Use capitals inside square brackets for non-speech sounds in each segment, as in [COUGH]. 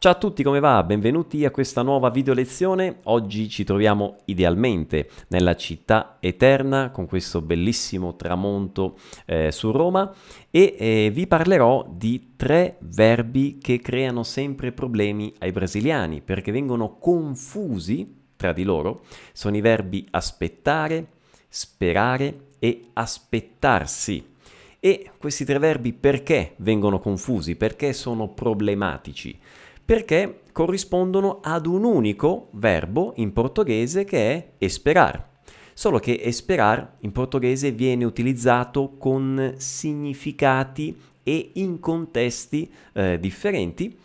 Ciao a tutti, come va? Benvenuti a questa nuova video lezione. Oggi ci troviamo idealmente nella città eterna con questo bellissimo tramonto eh, su Roma e eh, vi parlerò di tre verbi che creano sempre problemi ai brasiliani perché vengono confusi tra di loro. Sono i verbi aspettare, sperare e aspettarsi. E questi tre verbi perché vengono confusi? Perché sono problematici? perché corrispondono ad un unico verbo in portoghese che è esperar. Solo che esperar in portoghese viene utilizzato con significati e in contesti eh, differenti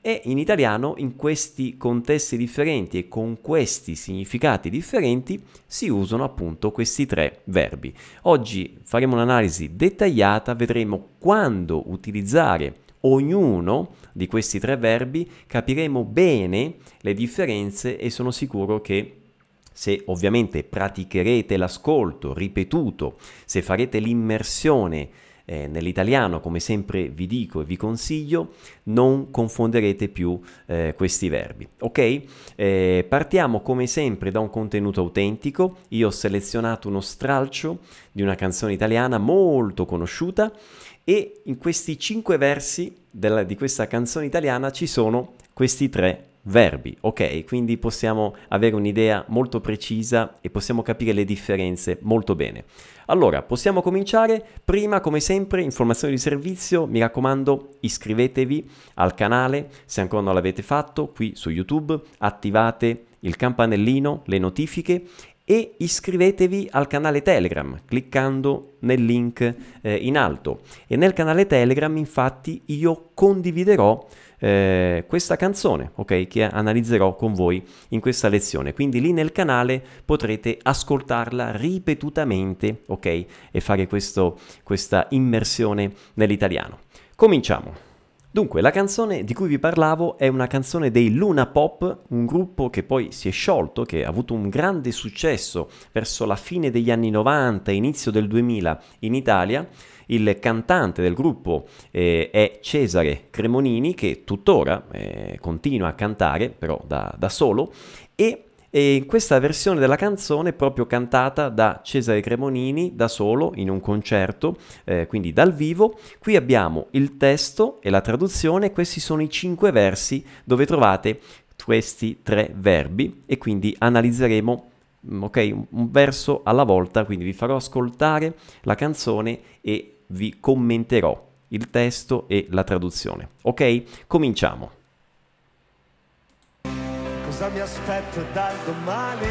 e in italiano in questi contesti differenti e con questi significati differenti si usano appunto questi tre verbi. Oggi faremo un'analisi dettagliata, vedremo quando utilizzare ognuno di questi tre verbi capiremo bene le differenze e sono sicuro che se ovviamente praticherete l'ascolto ripetuto, se farete l'immersione eh, nell'italiano, come sempre vi dico e vi consiglio, non confonderete più eh, questi verbi. Ok? Eh, partiamo come sempre da un contenuto autentico. Io ho selezionato uno stralcio di una canzone italiana molto conosciuta e in questi cinque versi della, di questa canzone italiana ci sono questi tre verbi, ok? Quindi possiamo avere un'idea molto precisa e possiamo capire le differenze molto bene. Allora, possiamo cominciare. Prima, come sempre, informazioni di servizio, mi raccomando, iscrivetevi al canale se ancora non l'avete fatto qui su YouTube, attivate il campanellino, le notifiche e iscrivetevi al canale Telegram cliccando nel link eh, in alto. E nel canale Telegram infatti io condividerò eh, questa canzone, ok, che analizzerò con voi in questa lezione. Quindi lì nel canale potrete ascoltarla ripetutamente, ok, e fare questo, questa immersione nell'italiano. Cominciamo! Dunque, la canzone di cui vi parlavo è una canzone dei Luna Pop, un gruppo che poi si è sciolto, che ha avuto un grande successo verso la fine degli anni 90 inizio del 2000 in Italia. Il cantante del gruppo eh, è Cesare Cremonini, che tuttora eh, continua a cantare, però da, da solo, e e in questa versione della canzone è proprio cantata da Cesare Cremonini da solo in un concerto, eh, quindi dal vivo. Qui abbiamo il testo e la traduzione, questi sono i cinque versi dove trovate questi tre verbi e quindi analizzeremo mm, ok, un verso alla volta, quindi vi farò ascoltare la canzone e vi commenterò il testo e la traduzione. Ok? Cominciamo. Cosa mi aspetto dal domani?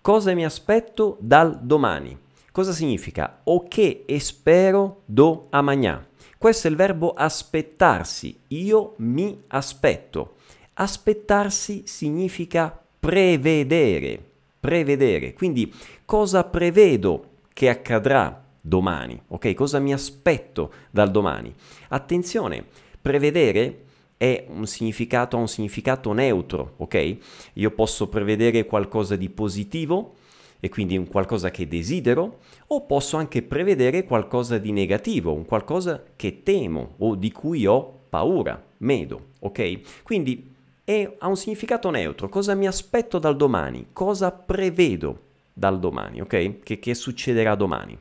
Cosa mi aspetto dal domani? Cosa significa? O che espero do a magna? Questo è il verbo aspettarsi. Io mi aspetto. Aspettarsi significa prevedere. Prevedere. Quindi cosa prevedo che accadrà domani? Ok, cosa mi aspetto dal domani? Attenzione, prevedere è un significato, ha un significato neutro, ok? Io posso prevedere qualcosa di positivo e quindi un qualcosa che desidero, o posso anche prevedere qualcosa di negativo, un qualcosa che temo o di cui ho paura, medo, ok? Quindi è, ha un significato neutro, cosa mi aspetto dal domani, cosa prevedo dal domani, ok? Che, che succederà domani.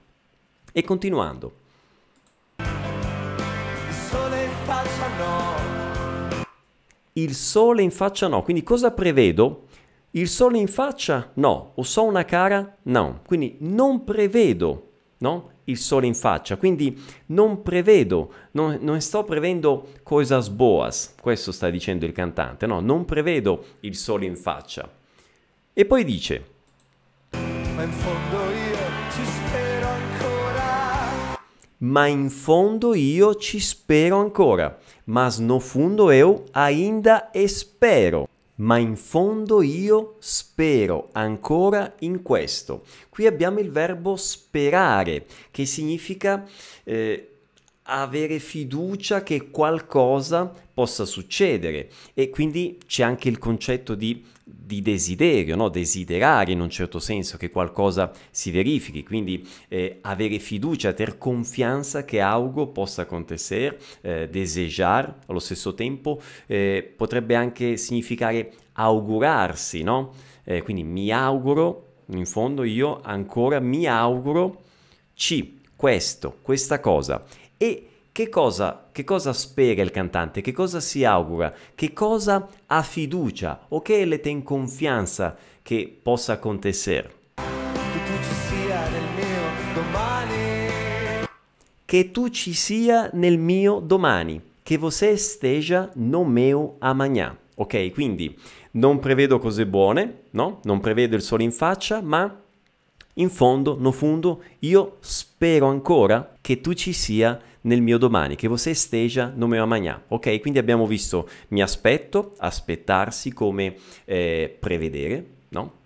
E continuando. sole falso no il sole in faccia no. Quindi cosa prevedo? Il sole in faccia? No. O so una cara? No. Quindi non prevedo no? il sole in faccia. Quindi non prevedo, non, non sto prevedendo cosas boas, questo sta dicendo il cantante, no? Non prevedo il sole in faccia. E poi dice... Ma in fondo ma in fondo io ci spero ancora. Mas no fundo eu ainda espero. Ma in fondo io spero ancora in questo. Qui abbiamo il verbo sperare, che significa eh, avere fiducia che qualcosa possa succedere e quindi c'è anche il concetto di, di desiderio, no? desiderare in un certo senso che qualcosa si verifichi, quindi eh, avere fiducia, ter confianza che algo possa acontecer, eh, desejar allo stesso tempo eh, potrebbe anche significare augurarsi, no? eh, quindi mi auguro, in fondo io ancora mi auguro ci, questo, questa cosa e che cosa, che cosa, spera il cantante? Che cosa si augura? Che cosa ha fiducia? O che le ten confianza che possa acontecer? Che tu ci sia nel mio domani. Che tu ci sia nel mio domani. Che você esteja no meu amanhã. Ok, quindi non prevedo cose buone, no? Non prevedo il sole in faccia, ma in fondo, no fundo, io spero ancora che tu ci sia nel mio domani nel mio domani, che você esteja no meu amanhã. Ok, quindi abbiamo visto mi aspetto, aspettarsi come eh, prevedere, no?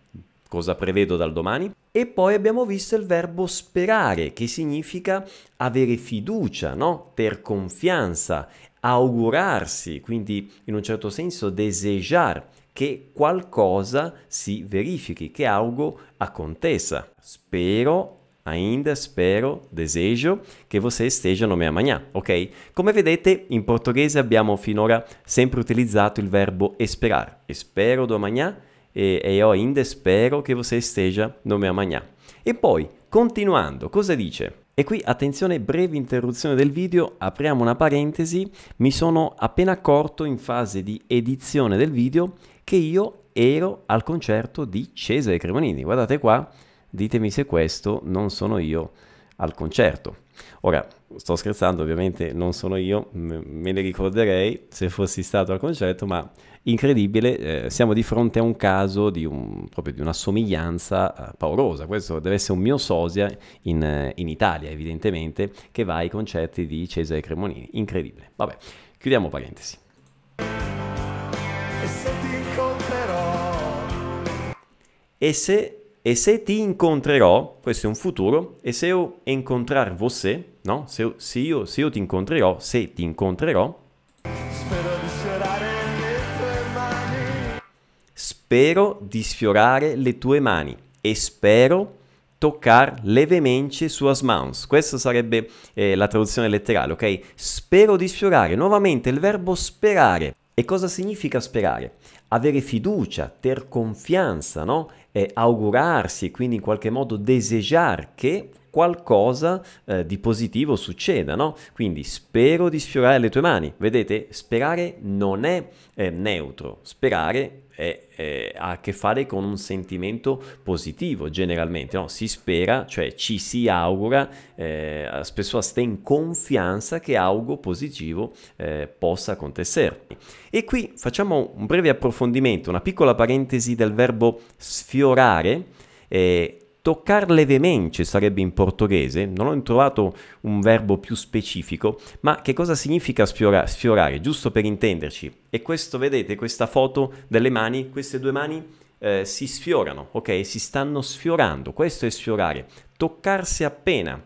Cosa prevedo dal domani? E poi abbiamo visto il verbo sperare, che significa avere fiducia, no? Ter confianza, augurarsi, quindi in un certo senso desejar che qualcosa si verifichi, che algo aconteza. Spero ainda spero, desejo che você esteja no meu amanhã, ok? Come vedete, in portoghese abbiamo finora sempre utilizzato il verbo esperar. Espero do amanhã e, e io ainda spero che você esteja no meu amanhã. E poi, continuando, cosa dice? E qui attenzione, breve interruzione del video, apriamo una parentesi, mi sono appena accorto in fase di edizione del video che io ero al concerto di Cesare Cremonini, guardate qua, ditemi se questo non sono io al concerto. Ora, sto scherzando, ovviamente non sono io, me ne ricorderei se fossi stato al concerto, ma incredibile, eh, siamo di fronte a un caso di, un, di una somiglianza eh, paurosa. Questo deve essere un mio sosia in, eh, in Italia, evidentemente, che va ai concerti di Cesare Cremonini. Incredibile. Vabbè, chiudiamo parentesi. E se ti incontrerò? E se e se ti incontrerò, questo è un futuro, e se io incontrar você, no? Se, se, io, se io ti incontrerò, se ti incontrerò. Spero di sfiorare le tue mani. Spero di sfiorare le tue mani e spero toccar levemente sua mãos. Questa sarebbe eh, la traduzione letterale, ok? Spero di sfiorare, nuovamente il verbo sperare. E cosa significa sperare? Avere fiducia, ter confianza, no? eh, augurarsi, quindi in qualche modo desejar che qualcosa eh, di positivo succeda, no? Quindi spero di sfiorare le tue mani. Vedete, sperare non è eh, neutro, sperare è, è, ha a che fare con un sentimento positivo generalmente, no? si spera, cioè ci si augura, eh, as pessoas têm confianza che algo positivo eh, possa acontecer. E qui facciamo un breve approfondimento, una piccola parentesi del verbo sfiorare. Eh, Toccar levemente sarebbe in portoghese, non ho trovato un verbo più specifico, ma che cosa significa sfiora, sfiorare? Giusto per intenderci. E questo, vedete, questa foto delle mani, queste due mani eh, si sfiorano, ok? Si stanno sfiorando, questo è sfiorare. Toccarsi appena,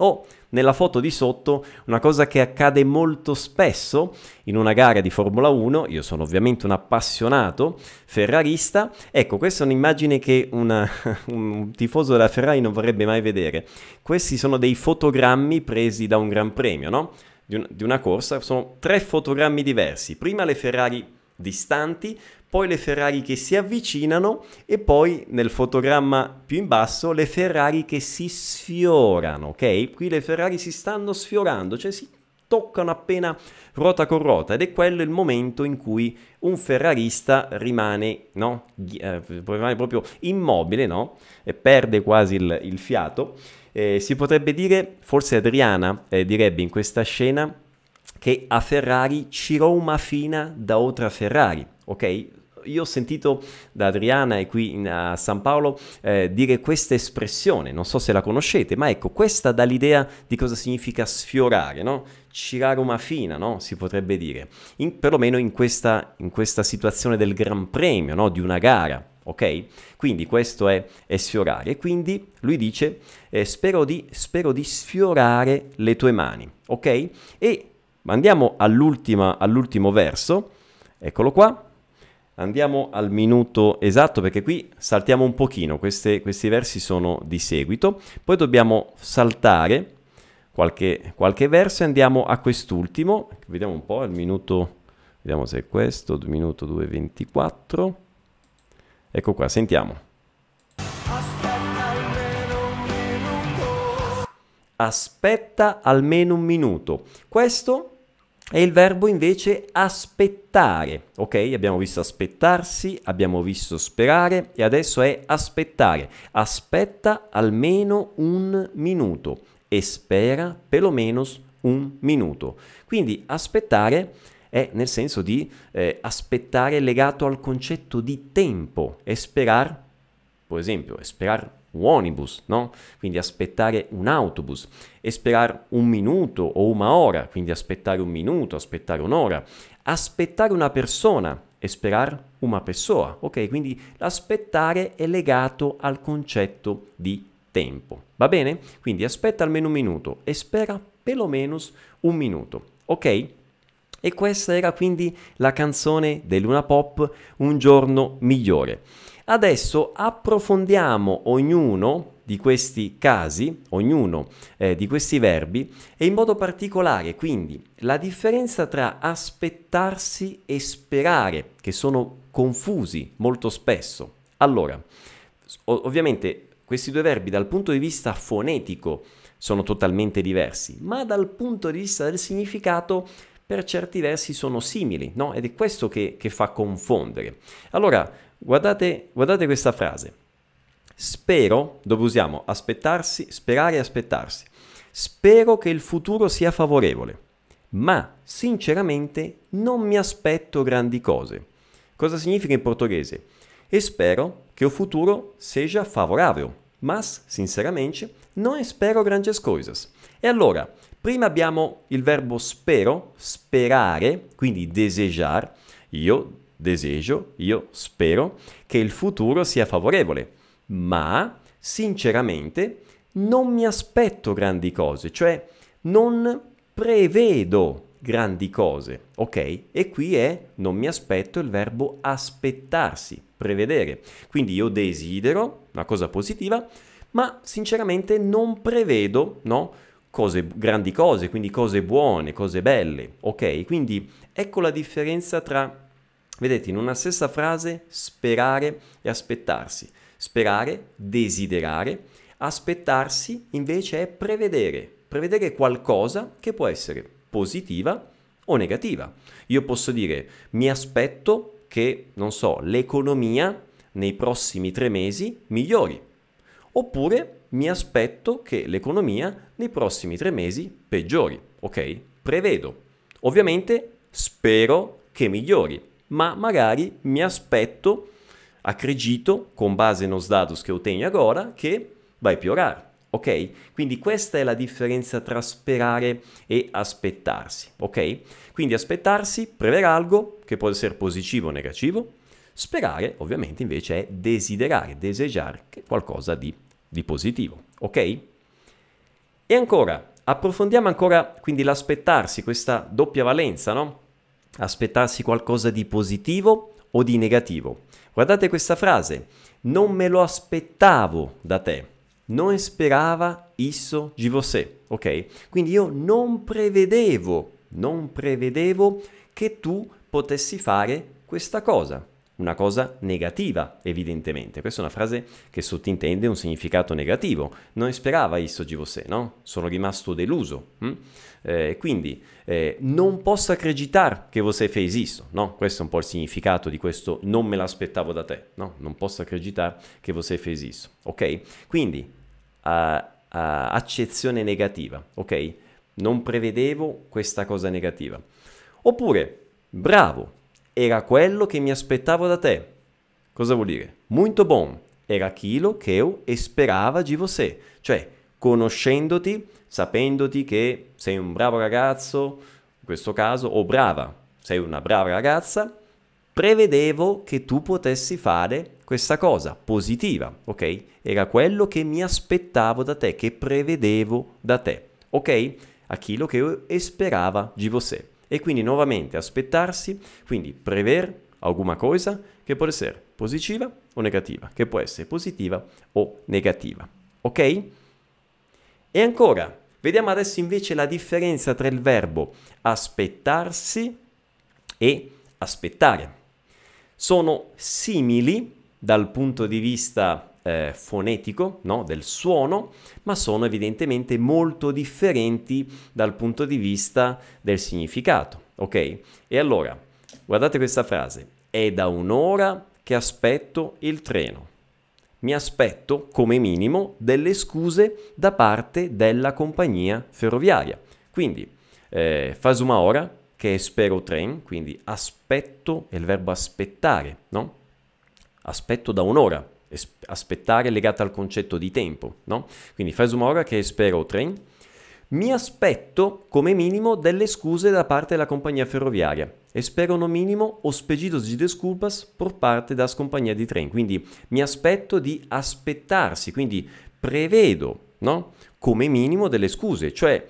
o nella foto di sotto una cosa che accade molto spesso in una gara di Formula 1, io sono ovviamente un appassionato ferrarista, ecco questa è un'immagine che una, [LAUGHS] un tifoso della Ferrari non vorrebbe mai vedere, questi sono dei fotogrammi presi da un Gran Premio, no? di, un, di una corsa, sono tre fotogrammi diversi, prima le Ferrari distanti, poi le Ferrari che si avvicinano e poi nel fotogramma più in basso le Ferrari che si sfiorano, ok? Qui le Ferrari si stanno sfiorando, cioè si toccano appena ruota con ruota ed è quello il momento in cui un ferrarista rimane, no? Eh, rimane proprio immobile, no? E perde quasi il, il fiato. Eh, si potrebbe dire, forse Adriana eh, direbbe in questa scena, che a Ferrari cirou uma fina da outra Ferrari, ok? Io ho sentito da Adriana e qui in, a San Paolo eh, dire questa espressione, non so se la conoscete, ma ecco, questa dà l'idea di cosa significa sfiorare, no? Cirare una fina, no? si potrebbe dire, in, perlomeno in questa, in questa, situazione del Gran Premio, no? di una gara. Ok? Quindi questo è, è sfiorare. quindi lui dice: eh, spero, di, spero di sfiorare le tue mani. Ok? E andiamo all'ultimo verso. Eccolo qua. Andiamo al minuto esatto perché qui saltiamo un pochino, Queste, questi versi sono di seguito, poi dobbiamo saltare qualche, qualche verso e andiamo a quest'ultimo, vediamo un po' il minuto, vediamo se è questo, minuto 2.24, ecco qua, sentiamo. Aspetta almeno un minuto. Questo è il verbo invece aspettare, ok? Abbiamo visto aspettarsi, abbiamo visto sperare e adesso è aspettare. Aspetta almeno un minuto e spera perlomeno un minuto. Quindi aspettare è nel senso di eh, aspettare legato al concetto di tempo, esperar, per esempio, esperar un Onibus, ¿no? Quindi aspettare un autobus, esperare un minuto o una ora, quindi aspettare un minuto, aspettare un'ora, aspettare una persona, esperar una persona, ok? Quindi l'aspettare è legato al concetto di tempo, va bene? Quindi aspetta almeno un minuto e spera perlomeno un minuto, ok? E questa era quindi la canzone dei Luna Pop Un giorno migliore. Adesso approfondiamo ognuno di questi casi, ognuno eh, di questi verbi, e in modo particolare quindi la differenza tra aspettarsi e sperare, che sono confusi molto spesso. Allora, ovviamente questi due verbi dal punto di vista fonetico sono totalmente diversi, ma dal punto di vista del significato per certi versi sono simili, no? Ed è questo che, che fa confondere. Allora, Guardate, guardate questa frase. Spero, dove usiamo aspettarsi, sperare e aspettarsi. Spero che il futuro sia favorevole, ma sinceramente non mi aspetto grandi cose. Cosa significa in portoghese? E spero che il futuro sia favorável, ma sinceramente, non espero grandi cose. E allora, prima abbiamo il verbo spero, sperare, quindi desejar. Io desejo, io spero che il futuro sia favorevole, ma sinceramente non mi aspetto grandi cose, cioè non prevedo grandi cose, ok? E qui è non mi aspetto il verbo aspettarsi, prevedere. Quindi io desidero una cosa positiva, ma sinceramente non prevedo, no? Cose, grandi cose, quindi cose buone, cose belle, ok? Quindi ecco la differenza tra Vedete, in una stessa frase sperare e aspettarsi. Sperare, desiderare, aspettarsi invece è prevedere, prevedere qualcosa che può essere positiva o negativa. Io posso dire mi aspetto che, non so, l'economia nei prossimi tre mesi migliori, oppure mi aspetto che l'economia nei prossimi tre mesi peggiori, ok? Prevedo. Ovviamente spero che migliori, ma magari mi aspetto, acredito, con base nos dados che eu agora, che vai piorar. Ok? Quindi questa è la differenza tra sperare e aspettarsi. Ok? Quindi aspettarsi, prever algo che può essere positivo o negativo. Sperare, ovviamente, invece è desiderare, desejare qualcosa di, di positivo. Ok? E ancora, approfondiamo ancora quindi l'aspettarsi, questa doppia valenza, no? aspettarsi qualcosa di positivo o di negativo. Guardate questa frase, non me lo aspettavo da te, non sperava isso di você, ok? Quindi io non prevedevo, non prevedevo che tu potessi fare questa cosa una cosa negativa, evidentemente. Questa è una frase che sottintende un significato negativo. Non sperava isso di você, no? Sono rimasto deluso. Hm? Eh, quindi, eh, non posso accreditare che Vosè fez esisto, no? Questo è un po' il significato di questo non me l'aspettavo da te, no? Non posso accreditare che Vosè fez esisto, ok? Quindi, uh, uh, accezione negativa, ok? Non prevedevo questa cosa negativa. Oppure, bravo, era quello che mi aspettavo da te. Cosa vuol dire? Molto bom. Era quello che io esperava di você. Cioè, conoscendoti, sapendoti che sei un bravo ragazzo, in questo caso, o brava, sei una brava ragazza, prevedevo che tu potessi fare questa cosa positiva, ok? Era quello che mi aspettavo da te, che prevedevo da te, ok? Aquilo che io esperava di você. E quindi nuovamente aspettarsi, quindi prever alguma cosa che può essere positiva o negativa, che può essere positiva o negativa. Ok? E ancora, vediamo adesso invece la differenza tra il verbo aspettarsi e aspettare. Sono simili dal punto di vista eh, fonetico, no? del suono, ma sono evidentemente molto differenti dal punto di vista del significato. Ok? E allora, guardate questa frase. È da un'ora che aspetto il treno. Mi aspetto, come minimo, delle scuse da parte della compagnia ferroviaria. Quindi, eh, faz una ora, che espero tren, quindi aspetto è il verbo aspettare, no? Aspetto da un'ora, aspettare legata al concetto di tempo, no? Quindi fai un'ora che spero train, mi aspetto come minimo delle scuse da parte della compagnia ferroviaria. e spero no minimo os pedidos di desculpas por parte das compagnia di trem. Quindi mi aspetto di aspettarsi, quindi prevedo, no? Come minimo delle scuse, cioè,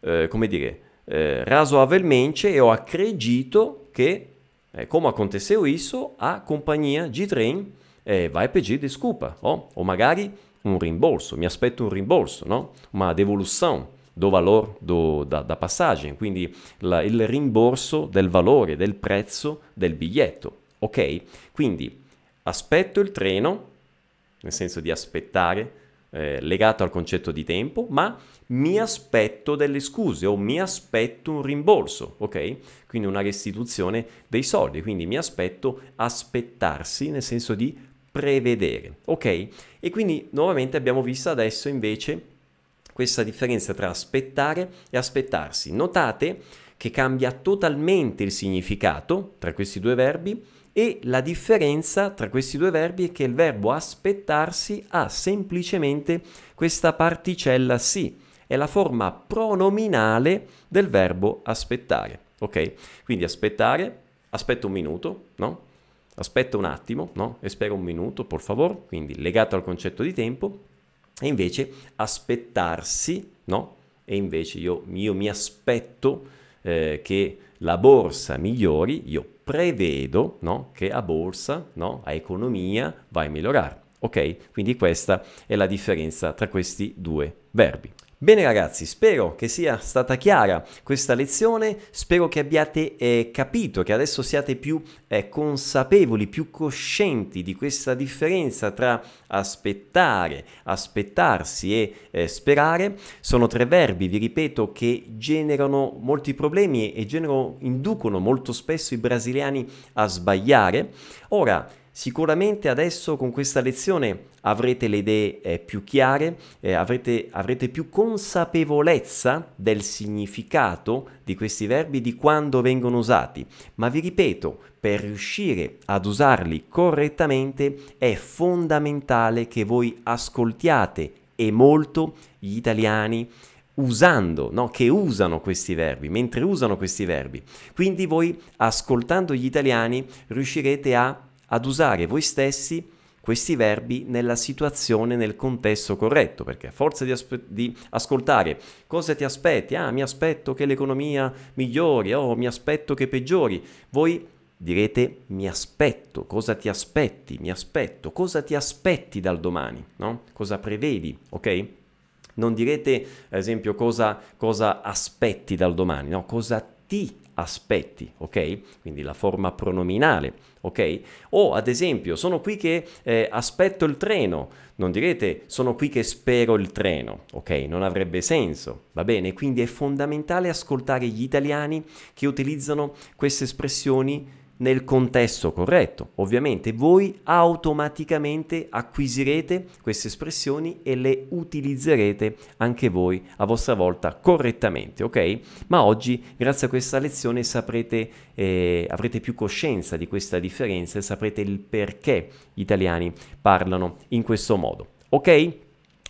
eh, come dire, eh, avelmente e ho acredito che, eh, come aconteceu isso, a compagnia di trem eh, vai a pedir desculpa, ó, oh, ou magari um reembolso, mi aspetto um reembolso, no? uma devolução do valor do, da, da, passagem, quindi la, il rimborso del valore, del prezzo del biglietto, ok? Quindi aspetto il treno, nel senso di aspettare, eh, legato al concetto di tempo, ma mi aspetto delle scuse o mi aspetto un rimborso, ok? Quindi una restituzione dei soldi, quindi mi aspetto aspettarsi nel senso di prevedere, ok? E quindi nuovamente abbiamo visto adesso invece questa differenza tra aspettare e aspettarsi. Notate che cambia totalmente il significato tra questi due verbi e la differenza tra questi due verbi è che il verbo aspettarsi ha semplicemente questa particella sì, è la forma pronominale del verbo aspettare, ok? Quindi aspettare, aspetto un minuto, no? aspetta un attimo, no? espera un minuto, por favor, quindi legato al concetto di tempo, e invece aspettarsi, no? e invece io, io mi aspetto eh, che la borsa migliori, io prevedo no? che a borsa, no? a economia, va a migliorare. Ok? Quindi questa è la differenza tra questi due verbi. Bene ragazzi, spero che sia stata chiara questa lezione, spero che abbiate eh, capito, che adesso siate più eh, consapevoli, più coscienti di questa differenza tra aspettare, aspettarsi e eh, sperare. Sono tre verbi, vi ripeto, che generano molti problemi e generano, inducono molto spesso i brasiliani a sbagliare. Ora, Sicuramente adesso con questa lezione avrete le idee eh, più chiare, eh, avrete, avrete più consapevolezza del significato di questi verbi, di quando vengono usati, ma vi ripeto, per riuscire ad usarli correttamente è fondamentale che voi ascoltiate e molto gli italiani usando, no? che usano questi verbi, mentre usano questi verbi. Quindi voi ascoltando gli italiani riuscirete a ad usare voi stessi questi verbi nella situazione, nel contesto corretto, perché a forza di, aspe- di, ascoltare cosa ti aspetti, ah mi aspetto che l'economia migliori, oh mi aspetto che peggiori, voi direte mi aspetto, cosa ti aspetti, mi aspetto, cosa ti aspetti dal domani, no? cosa prevedi, ok? Non direte, ad esempio, cosa, cosa aspetti dal domani, no? cosa ti aspetti, ok? Quindi la forma pronominale, ok? O ad esempio, sono qui che eh, aspetto il treno, non direte sono qui che spero il treno, ok? Non avrebbe senso, va bene? Quindi è fondamentale ascoltare gli italiani che utilizzano queste espressioni nel contesto corretto. Ovviamente voi automaticamente acquisirete queste espressioni e le utilizzerete anche voi a vostra volta correttamente, ok? Ma oggi, grazie a questa lezione, saprete, eh, avrete più coscienza di questa differenza e saprete il perché gli italiani parlano in questo modo, ok?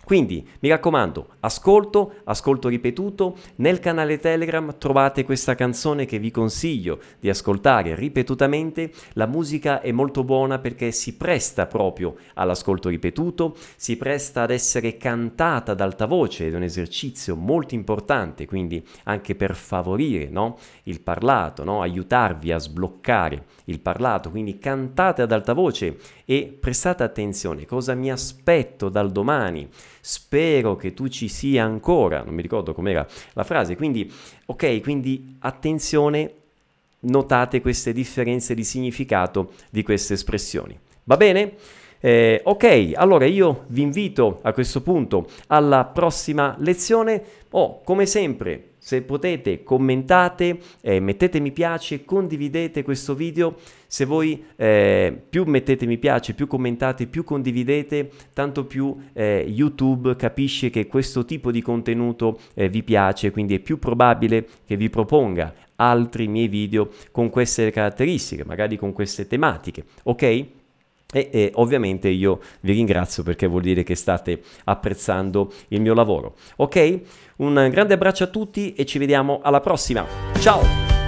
Quindi mi raccomando, ascolto, ascolto ripetuto, nel canale Telegram trovate questa canzone che vi consiglio di ascoltare ripetutamente, la musica è molto buona perché si presta proprio all'ascolto ripetuto, si presta ad essere cantata ad alta voce ed è un esercizio molto importante, quindi anche per favorire no? il parlato, no? aiutarvi a sbloccare il parlato, quindi cantate ad alta voce e prestate attenzione cosa mi aspetto dal domani. Spero che tu ci sia ancora, non mi ricordo com'era la frase, quindi ok, quindi attenzione, notate queste differenze di significato di queste espressioni. Va bene? Eh, ok, allora io vi invito a questo punto alla prossima lezione. Oh, come sempre, se potete commentate, eh, mettete mi piace, condividete questo video. Se voi eh, più mettete mi piace, più commentate, più condividete, tanto più eh, YouTube capisce che questo tipo di contenuto eh, vi piace, quindi è più probabile che vi proponga altri miei video con queste caratteristiche, magari con queste tematiche, ok? E, e, ovviamente io vi ringrazio perché vuol dire che state apprezzando il mio lavoro. Ok? Un grande abbraccio a tutti e ci vediamo alla prossima. Ciao!